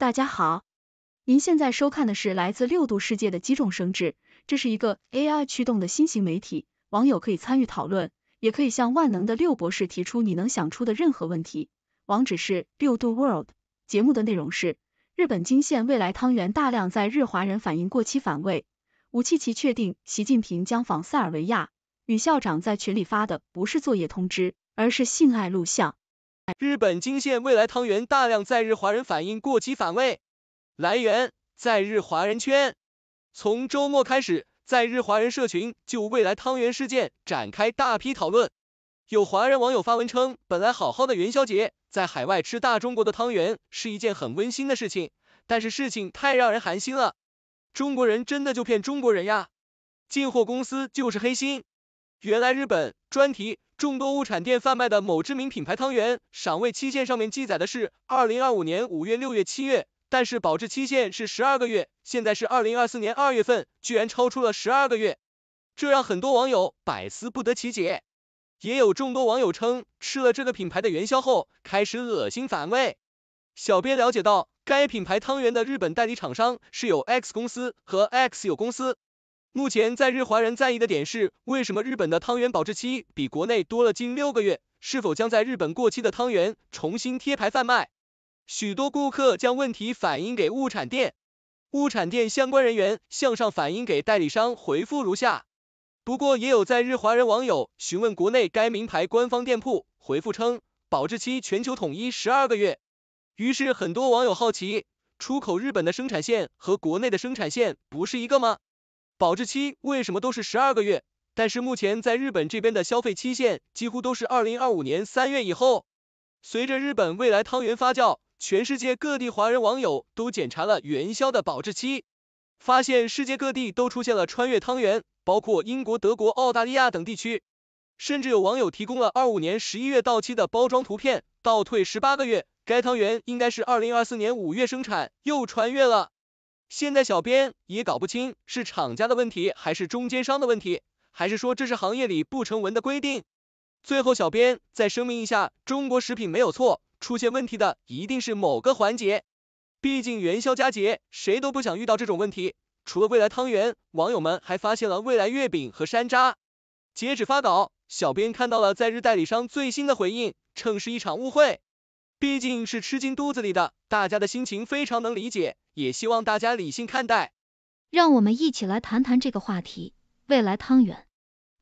大家好，您现在收看的是来自六度世界的击种生智，这是一个 AI 驱动的新型媒体，网友可以参与讨论，也可以向万能的六博士提出你能想出的任何问题。网址是六度 World。节目的内容是：日本惊现未来汤圆大量在日华人反映过期反胃，武契奇确定习近平将访塞尔维亚，女校长在群里发的不是作业通知，而是性爱录像。日本惊现未来汤圆大量在日华人反应过激反胃。来源在日华人圈。从周末开始，在日华人社群就未来汤圆事件展开大批讨论。有华人网友发文称，本来好好的元宵节，在海外吃大中国的汤圆是一件很温馨的事情，但是事情太让人寒心了。中国人真的就骗中国人呀？进货公司就是黑心。原来日本专题众多物产店贩卖的某知名品牌汤圆，赏味期限上面记载的是二零二五年五月、六月、七月，但是保质期限是十二个月，现在是二零二四年二月份，居然超出了十二个月，这让很多网友百思不得其解。也有众多网友称吃了这个品牌的元宵后开始恶心反胃。小编了解到，该品牌汤圆的日本代理厂商是有 X 公司和 x 有公司。目前在日华人在意的点是，为什么日本的汤圆保质期比国内多了近六个月？是否将在日本过期的汤圆重新贴牌贩卖？许多顾客将问题反映给物产店，物产店相关人员向上反映给代理商，回复如下。不过也有在日华人网友询问国内该名牌官方店铺，回复称保质期全球统一十二个月。于是很多网友好奇，出口日本的生产线和国内的生产线不是一个吗？保质期为什么都是十二个月？但是目前在日本这边的消费期限几乎都是二零二五年三月以后。随着日本未来汤圆发酵，全世界各地华人网友都检查了元宵的保质期，发现世界各地都出现了穿越汤圆，包括英国、德国、澳大利亚等地区。甚至有网友提供了二五年十一月到期的包装图片，倒退十八个月，该汤圆应该是二零二四年五月生产，又穿越了。现在小编也搞不清是厂家的问题，还是中间商的问题，还是说这是行业里不成文的规定。最后小编再声明一下，中国食品没有错，出现问题的一定是某个环节。毕竟元宵佳节，谁都不想遇到这种问题。除了未来汤圆，网友们还发现了未来月饼和山楂。截止发稿，小编看到了在日代理商最新的回应，称是一场误会。毕竟是吃进肚子里的，大家的心情非常能理解，也希望大家理性看待。让我们一起来谈谈这个话题——未来汤圆。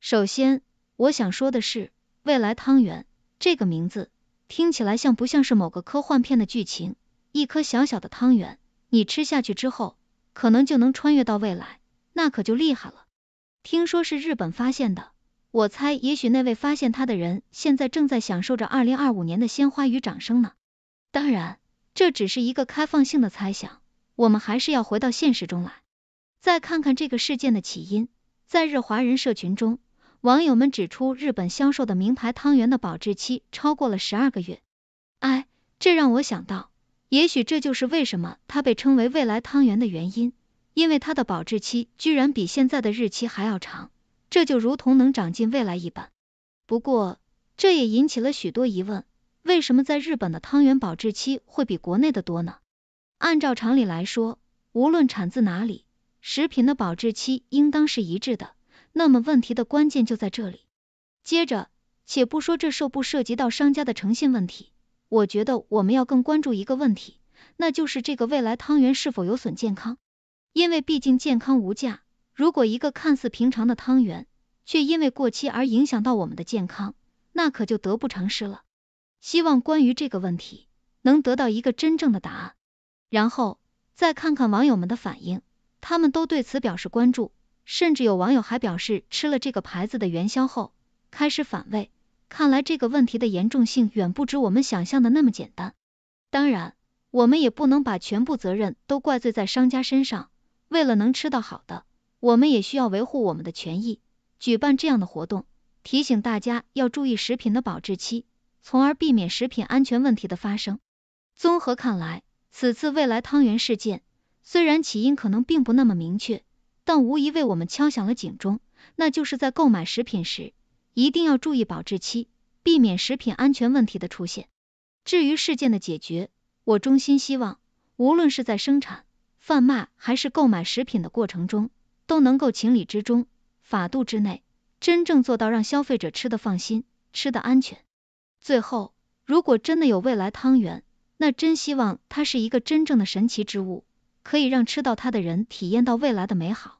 首先，我想说的是，未来汤圆这个名字听起来像不像是某个科幻片的剧情？一颗小小的汤圆，你吃下去之后，可能就能穿越到未来，那可就厉害了。听说是日本发现的。我猜，也许那位发现他的人现在正在享受着二零二五年的鲜花与掌声呢。当然，这只是一个开放性的猜想，我们还是要回到现实中来，再看看这个事件的起因。在日华人社群中，网友们指出，日本销售的名牌汤圆的保质期超过了十二个月。哎，这让我想到，也许这就是为什么它被称为未来汤圆的原因，因为它的保质期居然比现在的日期还要长。这就如同能长进未来一般，不过这也引起了许多疑问：为什么在日本的汤圆保质期会比国内的多呢？按照常理来说，无论产自哪里，食品的保质期应当是一致的。那么问题的关键就在这里。接着，且不说这涉不涉及到商家的诚信问题，我觉得我们要更关注一个问题，那就是这个未来汤圆是否有损健康？因为毕竟健康无价。如果一个看似平常的汤圆，却因为过期而影响到我们的健康，那可就得不偿失了。希望关于这个问题能得到一个真正的答案，然后再看看网友们的反应，他们都对此表示关注，甚至有网友还表示吃了这个牌子的元宵后开始反胃。看来这个问题的严重性远不止我们想象的那么简单。当然，我们也不能把全部责任都怪罪在商家身上。为了能吃到好的。我们也需要维护我们的权益，举办这样的活动，提醒大家要注意食品的保质期，从而避免食品安全问题的发生。综合看来，此次未来汤圆事件虽然起因可能并不那么明确，但无疑为我们敲响了警钟，那就是在购买食品时一定要注意保质期，避免食品安全问题的出现。至于事件的解决，我衷心希望，无论是在生产、贩卖还是购买食品的过程中。都能够情理之中、法度之内，真正做到让消费者吃的放心、吃的安全。最后，如果真的有未来汤圆，那真希望它是一个真正的神奇之物，可以让吃到它的人体验到未来的美好。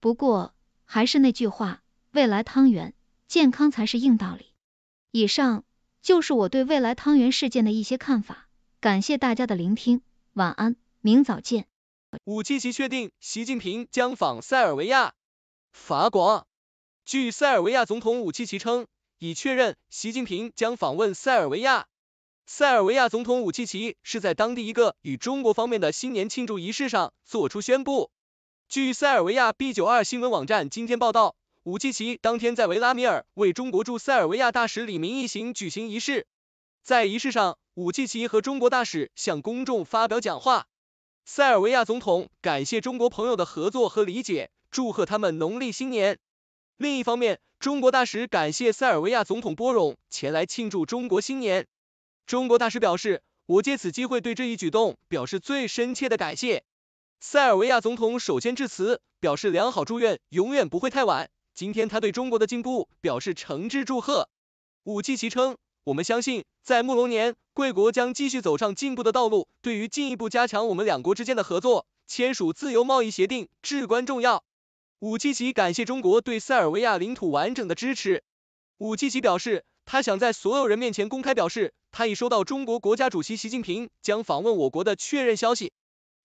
不过，还是那句话，未来汤圆，健康才是硬道理。以上就是我对未来汤圆事件的一些看法，感谢大家的聆听，晚安，明早见。武契奇确定，习近平将访塞尔维亚、法国。据塞尔维亚总统武契奇称，已确认习近平将访问塞尔维亚。塞尔维亚总统武契奇是在当地一个与中国方面的新年庆祝仪式上做出宣布。据塞尔维亚 B92 新闻网站今天报道，武契奇当天在维拉米尔为中国驻塞尔维亚大使李明一行举行仪式，在仪式上，武契奇和中国大使向公众发表讲话。塞尔维亚总统感谢中国朋友的合作和理解，祝贺他们农历新年。另一方面，中国大使感谢塞尔维亚总统波隆前来庆祝中国新年。中国大使表示，我借此机会对这一举动表示最深切的感谢。塞尔维亚总统首先致辞，表示良好祝愿，永远不会太晚。今天他对中国的进步表示诚挚祝贺。武契奇称。我们相信，在木龙年，贵国将继续走上进步的道路。对于进一步加强我们两国之间的合作，签署自由贸易协定至关重要。武契奇感谢中国对塞尔维亚领土完整的支持。武契奇表示，他想在所有人面前公开表示，他已收到中国国家主席习近平将访问我国的确认消息。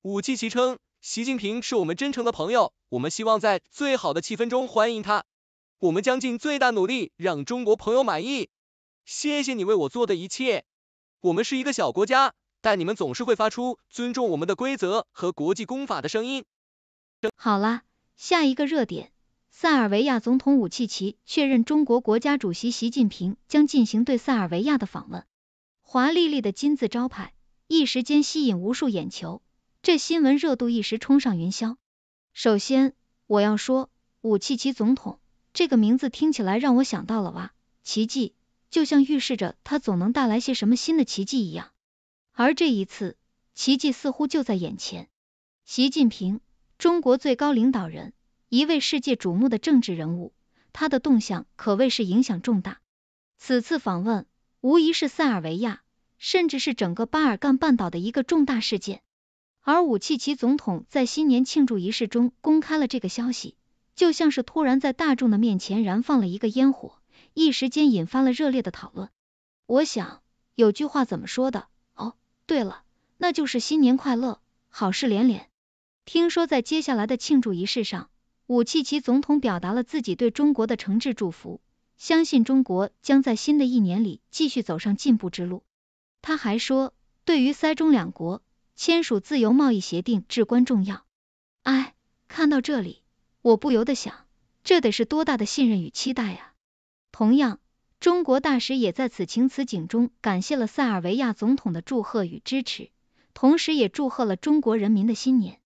武契奇称，习近平是我们真诚的朋友，我们希望在最好的气氛中欢迎他。我们将尽最大努力让中国朋友满意。谢谢你为我做的一切。我们是一个小国家，但你们总是会发出尊重我们的规则和国际公法的声音。好了，下一个热点，塞尔维亚总统武契奇确认中国国家主席习近平将进行对塞尔维亚的访问。华丽丽的金字招牌，一时间吸引无数眼球，这新闻热度一时冲上云霄。首先，我要说武契奇总统这个名字听起来让我想到了哇奇迹。就像预示着他总能带来些什么新的奇迹一样，而这一次奇迹似乎就在眼前。习近平，中国最高领导人，一位世界瞩目的政治人物，他的动向可谓是影响重大。此次访问无疑是塞尔维亚，甚至是整个巴尔干半岛的一个重大事件。而武契奇总统在新年庆祝仪式中公开了这个消息，就像是突然在大众的面前燃放了一个烟火。一时间引发了热烈的讨论。我想有句话怎么说的？哦，对了，那就是新年快乐，好事连连。听说在接下来的庆祝仪式上，武契奇总统表达了自己对中国的诚挚祝福，相信中国将在新的一年里继续走上进步之路。他还说，对于塞中两国签署自由贸易协定至关重要。哎，看到这里，我不由得想，这得是多大的信任与期待呀！同样，中国大使也在此情此景中感谢了塞尔维亚总统的祝贺与支持，同时也祝贺了中国人民的新年。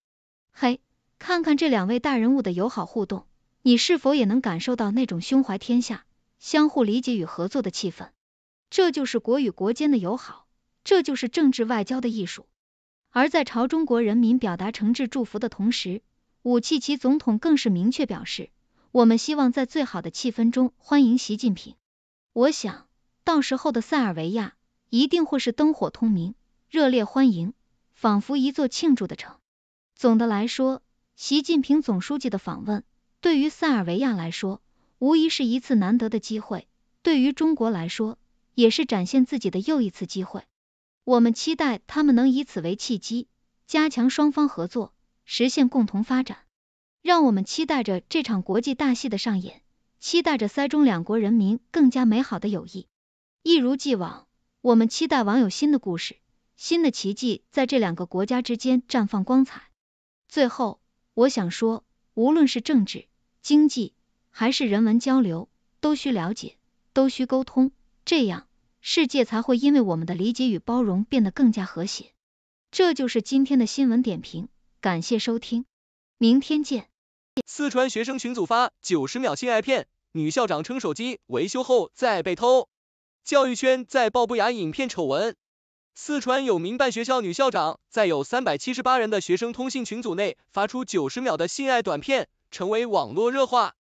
嘿，看看这两位大人物的友好互动，你是否也能感受到那种胸怀天下、相互理解与合作的气氛？这就是国与国间的友好，这就是政治外交的艺术。而在朝中国人民表达诚挚祝福的同时，武契奇总统更是明确表示。我们希望在最好的气氛中欢迎习近平。我想到时候的塞尔维亚一定会是灯火通明，热烈欢迎，仿佛一座庆祝的城。总的来说，习近平总书记的访问对于塞尔维亚来说无疑是一次难得的机会，对于中国来说也是展现自己的又一次机会。我们期待他们能以此为契机，加强双方合作，实现共同发展。让我们期待着这场国际大戏的上演，期待着塞中两国人民更加美好的友谊。一如既往，我们期待网友新的故事、新的奇迹在这两个国家之间绽放光彩。最后，我想说，无论是政治、经济还是人文交流，都需了解，都需沟通，这样世界才会因为我们的理解与包容变得更加和谐。这就是今天的新闻点评，感谢收听。明天见。四川学生群组发九十秒性爱片，女校长称手机维修后再被偷。教育圈再爆不雅影片丑闻。四川有民办学校女校长在有三百七十八人的学生通信群组内发出九十秒的性爱短片，成为网络热话。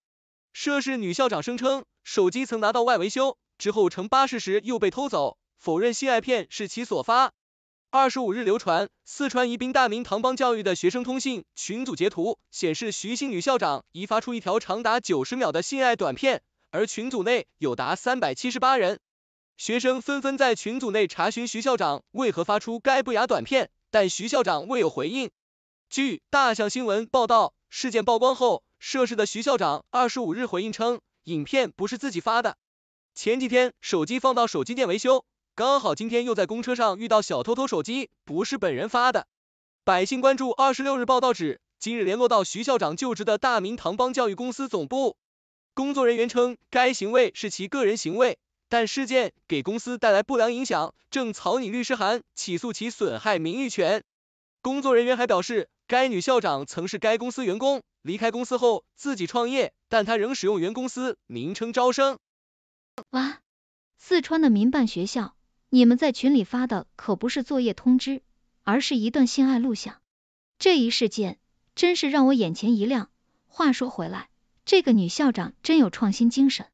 涉事女校长声称，手机曾拿到外维修，之后乘巴士时又被偷走，否认性爱片是其所发。二十五日，流传四川宜宾大明唐邦教育的学生通信群组截图显示，徐姓女校长已发出一条长达九十秒的性爱短片，而群组内有达三百七十八人，学生纷纷在群组内查询徐校长为何发出该不雅短片，但徐校长未有回应。据大象新闻报道，事件曝光后，涉事的徐校长二十五日回应称，影片不是自己发的，前几天手机放到手机店维修。刚好今天又在公车上遇到小偷偷手机，不是本人发的。百姓关注二十六日报道指，今日联络到徐校长就职的大明堂邦教育公司总部，工作人员称该行为是其个人行为，但事件给公司带来不良影响，正草拟律师函起诉其损害名誉权。工作人员还表示，该女校长曾是该公司员工，离开公司后自己创业，但她仍使用原公司名称招生。哇，四川的民办学校。你们在群里发的可不是作业通知，而是一段性爱录像。这一事件真是让我眼前一亮。话说回来，这个女校长真有创新精神。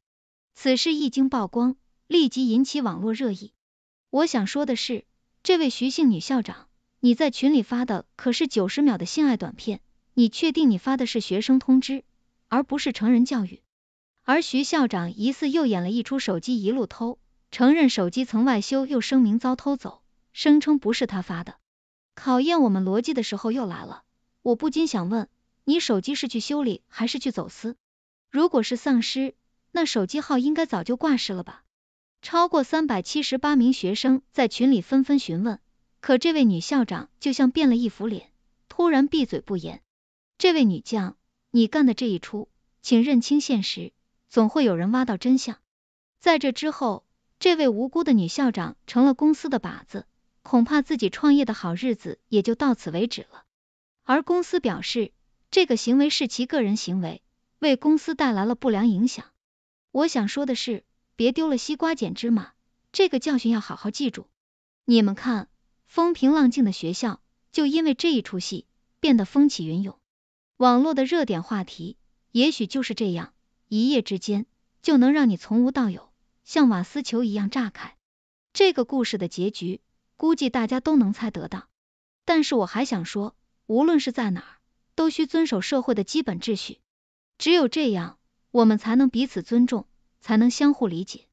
此事一经曝光，立即引起网络热议。我想说的是，这位徐姓女校长，你在群里发的可是九十秒的性爱短片，你确定你发的是学生通知，而不是成人教育？而徐校长疑似又演了一出手机一路偷。承认手机曾外修，又声明遭偷走，声称不是他发的。考验我们逻辑的时候又来了，我不禁想问：你手机是去修理还是去走私？如果是丧尸，那手机号应该早就挂失了吧？超过三百七十八名学生在群里纷纷询问，可这位女校长就像变了一副脸，突然闭嘴不言。这位女将，你干的这一出，请认清现实，总会有人挖到真相。在这之后。这位无辜的女校长成了公司的靶子，恐怕自己创业的好日子也就到此为止了。而公司表示，这个行为是其个人行为，为公司带来了不良影响。我想说的是，别丢了西瓜捡芝麻，这个教训要好好记住。你们看，风平浪静的学校，就因为这一出戏，变得风起云涌。网络的热点话题，也许就是这样，一夜之间就能让你从无到有。像瓦斯球一样炸开，这个故事的结局估计大家都能猜得到。但是我还想说，无论是在哪儿，都需遵守社会的基本秩序，只有这样，我们才能彼此尊重，才能相互理解。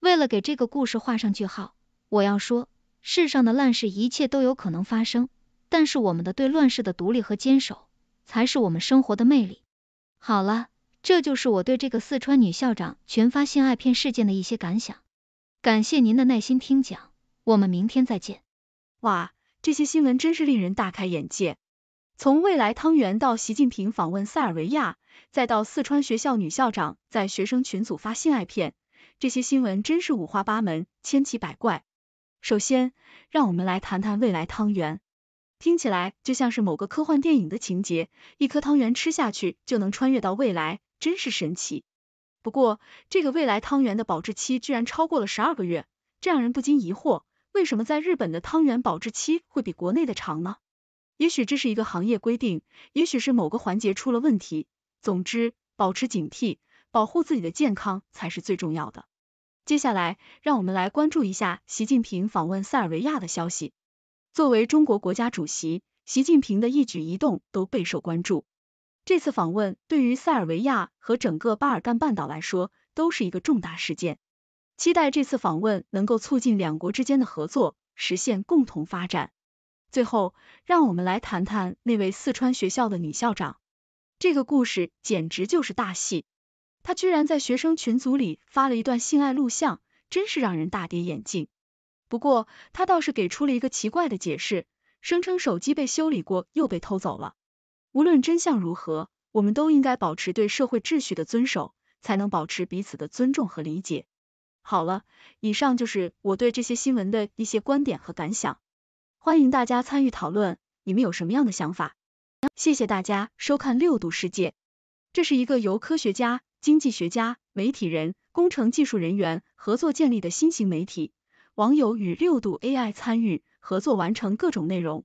为了给这个故事画上句号，我要说，世上的烂事一切都有可能发生，但是我们的对乱世的独立和坚守，才是我们生活的魅力。好了。这就是我对这个四川女校长群发性爱片事件的一些感想。感谢您的耐心听讲，我们明天再见。哇，这些新闻真是令人大开眼界。从未来汤圆到习近平访问塞尔维亚，再到四川学校女校长在学生群组发性爱片，这些新闻真是五花八门、千奇百怪。首先，让我们来谈谈未来汤圆，听起来就像是某个科幻电影的情节，一颗汤圆吃下去就能穿越到未来。真是神奇，不过这个未来汤圆的保质期居然超过了十二个月，这让人不禁疑惑，为什么在日本的汤圆保质期会比国内的长呢？也许这是一个行业规定，也许是某个环节出了问题。总之，保持警惕，保护自己的健康才是最重要的。接下来，让我们来关注一下习近平访问塞尔维亚的消息。作为中国国家主席，习近平的一举一动都备受关注。这次访问对于塞尔维亚和整个巴尔干半岛来说都是一个重大事件。期待这次访问能够促进两国之间的合作，实现共同发展。最后，让我们来谈谈那位四川学校的女校长。这个故事简直就是大戏，她居然在学生群组里发了一段性爱录像，真是让人大跌眼镜。不过，她倒是给出了一个奇怪的解释，声称手机被修理过又被偷走了。无论真相如何，我们都应该保持对社会秩序的遵守，才能保持彼此的尊重和理解。好了，以上就是我对这些新闻的一些观点和感想，欢迎大家参与讨论，你们有什么样的想法？谢谢大家收看六度世界，这是一个由科学家、经济学家、媒体人、工程技术人员合作建立的新型媒体，网友与六度 AI 参与合作完成各种内容。